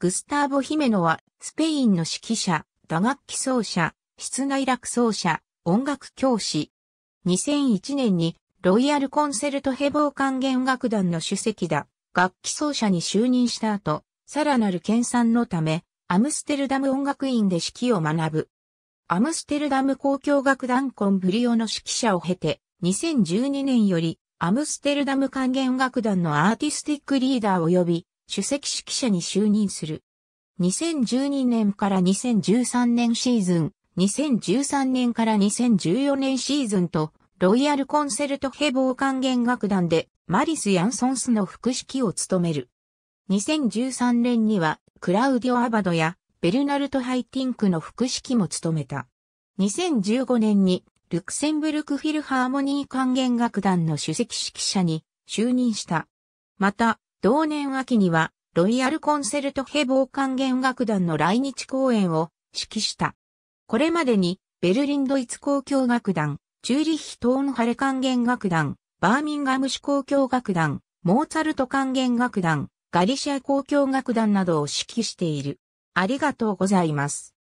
グスターボ・ヒメノは、スペインの指揮者、打楽器奏者、室内楽奏者、音楽教師。2001年に、ロイヤル・コンセルト・ヘボー管弦楽団の主席だ、楽器奏者に就任した後、さらなる研鑽のため、アムステルダム音楽院で指揮を学ぶ。アムステルダム交響楽団コンブリオの指揮者を経て、2012年より、アムステルダム管弦楽団のアーティスティックリーダー及び、主席指揮者に就任する。2012年から2013年シーズン、2013年から2014年シーズンと、ロイヤルコンセルトヘボー管弦楽団で、マリス・ヤンソンスの副指揮を務める。2013年には、クラウディオ・アバドや、ベルナルト・ハイティンクの副指揮も務めた。2015年に、ルクセンブルクフィルハーモニー管弦楽団の主席指揮者に就任した。また、同年秋には、ロイヤルコンセルトヘ傍管弦楽団の来日公演を指揮した。これまでに、ベルリンドイツ公共楽団、チューリッヒトーンハレ管弦楽団、バーミンガム市公共楽団、モーツァルト管弦楽団、ガリシア公共楽団などを指揮している。ありがとうございます。